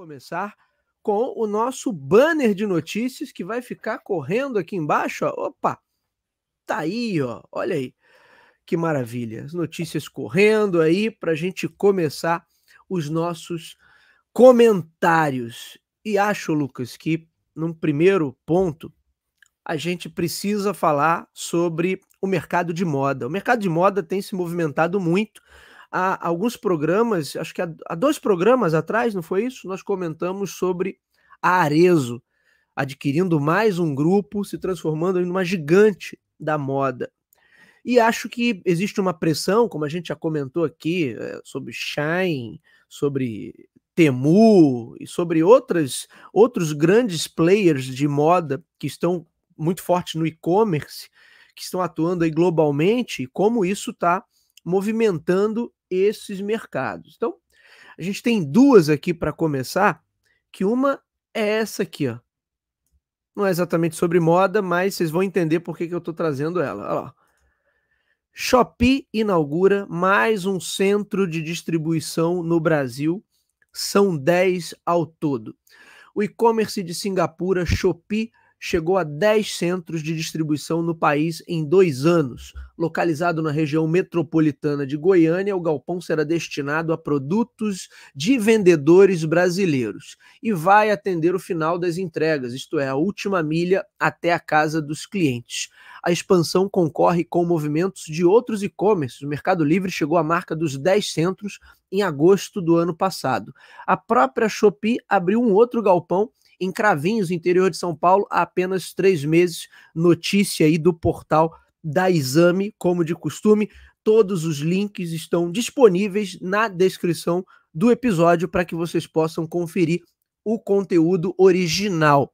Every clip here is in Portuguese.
começar com o nosso banner de notícias que vai ficar correndo aqui embaixo. Ó. Opa! Tá aí, ó. Olha aí. Que maravilha. As notícias correndo aí para a gente começar os nossos comentários. E acho, Lucas, que num primeiro ponto a gente precisa falar sobre o mercado de moda. O mercado de moda tem se movimentado muito há alguns programas, acho que há, há dois programas atrás, não foi isso? Nós comentamos sobre a Arezo adquirindo mais um grupo, se transformando em uma gigante da moda. E acho que existe uma pressão, como a gente já comentou aqui, é, sobre Shine, sobre Temu e sobre outras, outros grandes players de moda que estão muito fortes no e-commerce, que estão atuando aí globalmente, e como isso está movimentando esses mercados. Então, a gente tem duas aqui para começar, que uma é essa aqui, ó. Não é exatamente sobre moda, mas vocês vão entender por que, que eu estou trazendo ela. Olha lá. Shopee inaugura mais um centro de distribuição no Brasil. São 10 ao todo. O e-commerce de Singapura, Shopee, chegou a 10 centros de distribuição no país em dois anos. Localizado na região metropolitana de Goiânia, o galpão será destinado a produtos de vendedores brasileiros e vai atender o final das entregas, isto é, a última milha até a casa dos clientes. A expansão concorre com movimentos de outros e-commerce. O Mercado Livre chegou à marca dos 10 centros em agosto do ano passado. A própria Shopee abriu um outro galpão em Cravinhos, interior de São Paulo, há apenas três meses. Notícia aí do portal da Exame, como de costume. Todos os links estão disponíveis na descrição do episódio para que vocês possam conferir o conteúdo original.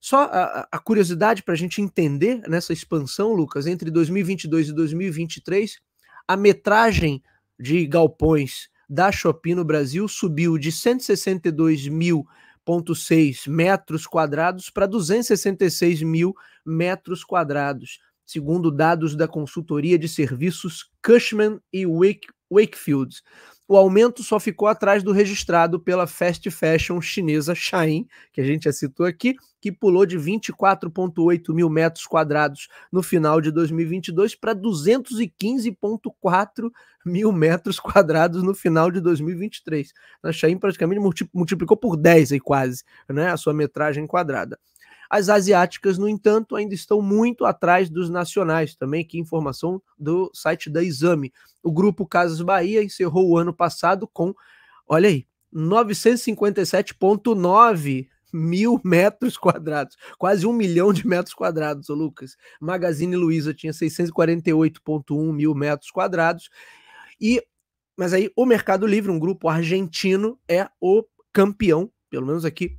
Só a, a curiosidade para a gente entender nessa expansão, Lucas, entre 2022 e 2023, a metragem de galpões da Shopee no Brasil subiu de 162 mil 2.6 metros quadrados para 266 mil metros quadrados segundo dados da consultoria de serviços Cushman e Wake, Wakefield. O aumento só ficou atrás do registrado pela fast fashion chinesa Shein, que a gente já citou aqui, que pulou de 24,8 mil metros quadrados no final de 2022 para 215,4 mil metros quadrados no final de 2023. A Shein praticamente multiplicou por 10 e quase né, a sua metragem quadrada. As asiáticas, no entanto, ainda estão muito atrás dos nacionais, também que informação do site da Exame. O grupo Casas Bahia encerrou o ano passado com, olha aí, 957,9 mil metros quadrados, quase um milhão de metros quadrados, Lucas. Magazine Luiza tinha 648,1 mil metros quadrados. E, mas aí o Mercado Livre, um grupo argentino, é o campeão, pelo menos aqui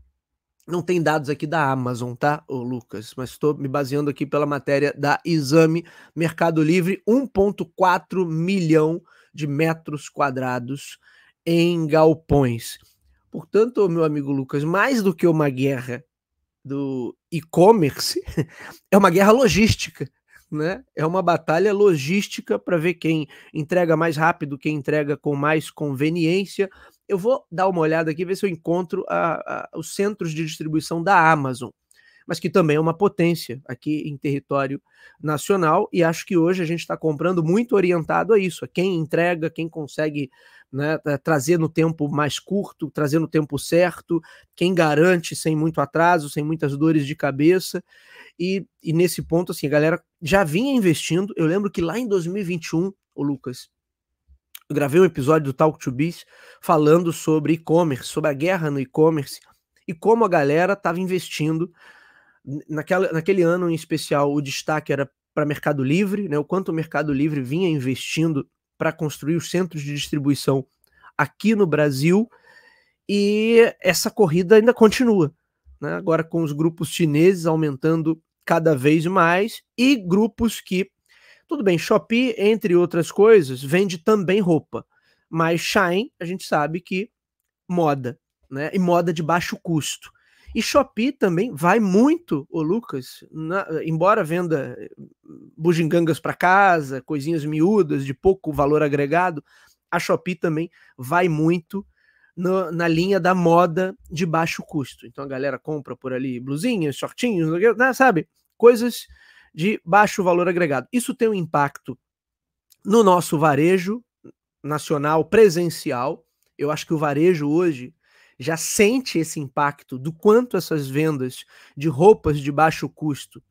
não tem dados aqui da Amazon, tá, ô Lucas? Mas estou me baseando aqui pela matéria da Exame Mercado Livre, 1,4 milhão de metros quadrados em galpões. Portanto, meu amigo Lucas, mais do que uma guerra do e-commerce, é uma guerra logística. Né? É uma batalha logística para ver quem entrega mais rápido, quem entrega com mais conveniência, eu vou dar uma olhada aqui, ver se eu encontro a, a, os centros de distribuição da Amazon, mas que também é uma potência aqui em território nacional, e acho que hoje a gente está comprando muito orientado a isso, a quem entrega, quem consegue né, trazer no tempo mais curto, trazer no tempo certo, quem garante sem muito atraso, sem muitas dores de cabeça. E, e nesse ponto, assim, a galera já vinha investindo. Eu lembro que lá em 2021, o Lucas, eu gravei um episódio do Talk to Biz falando sobre e-commerce, sobre a guerra no e-commerce e como a galera estava investindo. Naquela, naquele ano em especial, o destaque era para Mercado Livre, né, o quanto o Mercado Livre vinha investindo para construir os centros de distribuição aqui no Brasil. E essa corrida ainda continua. Né, agora com os grupos chineses aumentando cada vez mais e grupos que tudo bem, Shopee, entre outras coisas, vende também roupa. Mas shine a gente sabe que moda, né? E moda de baixo custo. E Shopee também vai muito, o Lucas, na, embora venda eh, bugigangas para casa, coisinhas miúdas de pouco valor agregado, a Shopee também vai muito no, na linha da moda de baixo custo. Então a galera compra por ali blusinhas, shortinhos, né, sabe? Coisas de baixo valor agregado. Isso tem um impacto no nosso varejo nacional presencial. Eu acho que o varejo hoje já sente esse impacto do quanto essas vendas de roupas de baixo custo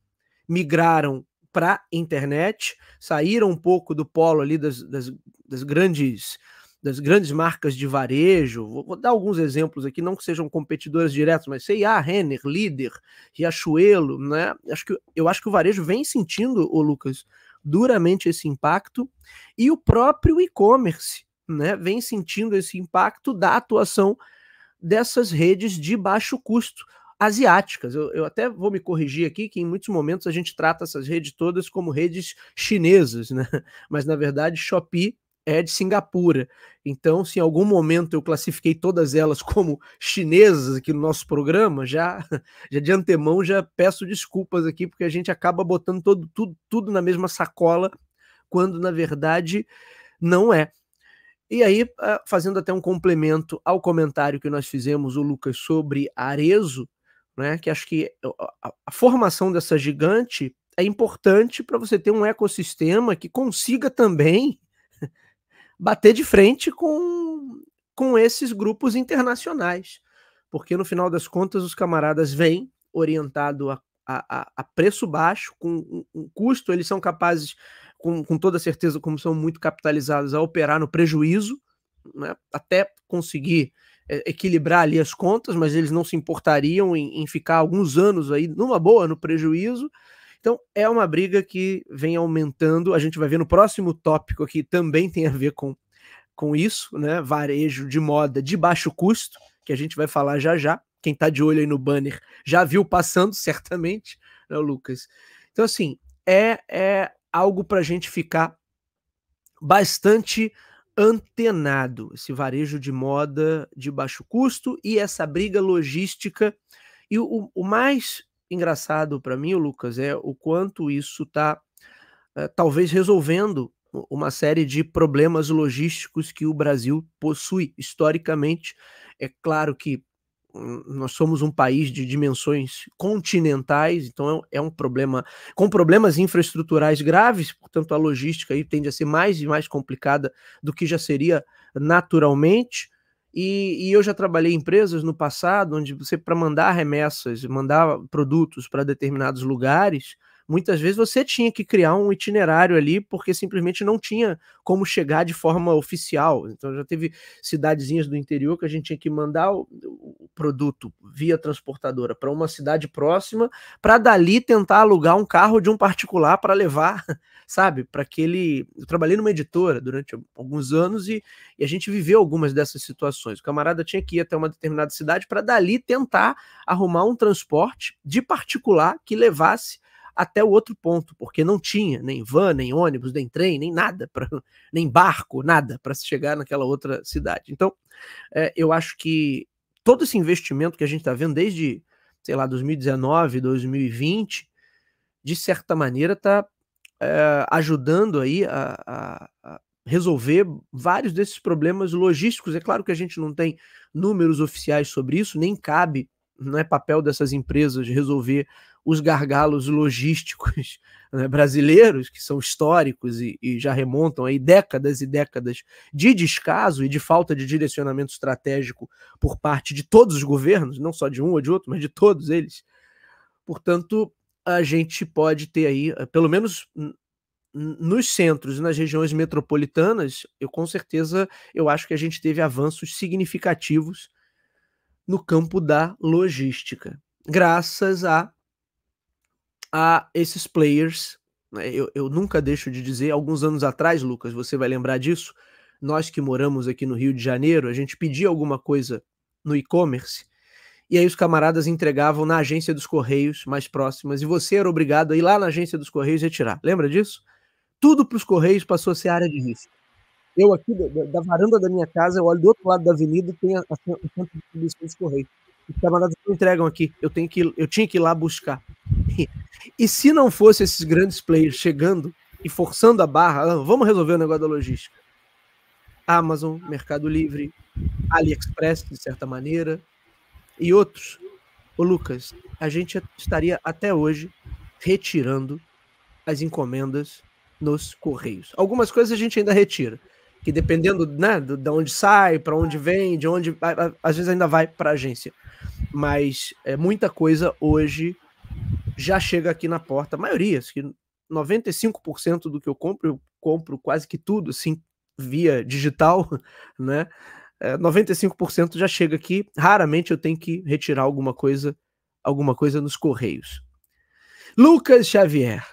migraram para internet, saíram um pouco do polo ali das, das, das grandes das grandes marcas de varejo, vou, vou, dar alguns exemplos aqui, não que sejam competidores diretos, mas C&A, Renner, Líder, Riachuelo, né? Acho que, eu acho que o varejo vem sentindo, ô Lucas, duramente esse impacto, e o próprio e-commerce, né, vem sentindo esse impacto da atuação dessas redes de baixo custo asiáticas. Eu, eu, até vou me corrigir aqui que em muitos momentos a gente trata essas redes todas como redes chinesas, né? Mas na verdade Shopee é de Singapura. Então, se em algum momento eu classifiquei todas elas como chinesas aqui no nosso programa, já, já de antemão já peço desculpas aqui, porque a gente acaba botando todo, tudo, tudo na mesma sacola, quando na verdade não é. E aí, ah, fazendo até um complemento ao comentário que nós fizemos, o Lucas, sobre Arezo, né, que acho que a, a formação dessa gigante é importante para você ter um ecossistema que consiga também bater de frente com, com esses grupos internacionais. Porque no final das contas, os camaradas vêm orientado a, a, a preço baixo, com um custo, eles são capazes, com, com toda certeza, como são muito capitalizados, a operar no prejuízo, né, até conseguir é, equilibrar ali as contas, mas eles não se importariam em, em, ficar alguns anos aí numa boa no prejuízo então é uma briga que vem aumentando. A gente vai ver no próximo tópico que também tem a ver com, com isso, né? Varejo de moda de baixo custo, que a gente vai falar já já. Quem está de olho aí no banner já viu passando, certamente, né, Lucas? Então, assim, é, é algo para a gente ficar bastante antenado, esse varejo de moda de baixo custo e essa briga logística. E o, o mais engraçado para mim, Lucas, é o quanto isso está é, eh, talvez resolvendo uma série de problemas logísticos que o Brasil possui historicamente. É claro que hum, nós somos um país de dimensões continentais, então é, é um problema com problemas infraestruturais graves, portanto a logística aí tende a ser mais e mais complicada do que já seria naturalmente. E, e, eu já trabalhei em empresas no passado onde você, para mandar remessas, mandar produtos para determinados lugares, muitas vezes você tinha que criar um itinerário ali, porque simplesmente não tinha como chegar de forma oficial. Então já teve cidadezinhas do interior que a gente tinha que mandar o, o produto via transportadora para uma cidade próxima, para dali tentar alugar um carro de um particular para levar, sabe? Para aquele. Eu trabalhei numa editora durante alguns anos e, e a gente viveu algumas dessas situações. O camarada tinha que ir até uma determinada cidade para dali tentar arrumar um transporte de particular que levasse até o outro ponto, porque não tinha nem van, nem ônibus, nem trem, nem nada, pra, nem barco, nada para se chegar naquela outra cidade. Então, é, eu acho que todo esse investimento que a gente está vendo desde, sei lá, 2019, 2020, de certa maneira está é, ajudando aí a, a, a resolver vários desses problemas logísticos. É claro que a gente não tem números oficiais sobre isso, nem cabe, não é papel dessas empresas resolver os gargalos logísticos né, brasileiros, que são históricos e, e, já remontam aí décadas e décadas de descaso e de falta de direcionamento estratégico por parte de todos os governos, não só de um ou de outro, mas de todos eles. Portanto, a gente pode ter aí, eh, pelo menos nos centros e nas regiões metropolitanas, eu com certeza eu acho que a gente teve avanços significativos no campo da logística, graças a a esses players. Né? Eu, eu nunca deixo de dizer, alguns anos atrás, Lucas, você vai lembrar disso, nós que moramos aqui no Rio de Janeiro, a gente pedia alguma coisa no e-commerce e aí os camaradas entregavam na agência dos Correios mais próximas e você era obrigado a ir lá na agência dos Correios retirar. Lembra disso? Tudo para os Correios passou a ser área de risco. Eu aqui, da, da, varanda da minha casa, eu olho do outro lado da avenida tem a, a, o centro de distribuição dos Correios. Os camaradas não entregam aqui, eu, tenho que, eu tinha que ir lá buscar. E se não fosse esses grandes players chegando e forçando a barra, ah, vamos resolver o negócio da logística. Amazon, Mercado Livre, AliExpress, de certa maneira, e outros. Ô Lucas, a gente estaria até hoje retirando as encomendas nos correios. Algumas coisas a gente ainda retira, que dependendo né, de onde sai, para onde vem, de onde, às vezes ainda vai para agência. Mas é, muita coisa hoje já chega aqui na porta. A maioria, acho que 95% do que eu compro, eu compro quase que tudo, assim, via digital, né? É, 95% já chega aqui. Raramente eu tenho que retirar alguma coisa, alguma coisa nos correios. Lucas Xavier,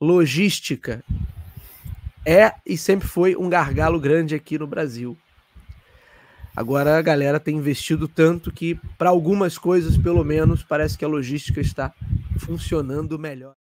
logística é e sempre foi um gargalo grande aqui no Brasil. Agora a galera tem investido tanto que, para algumas coisas, pelo menos, parece que a logística está funcionando melhor.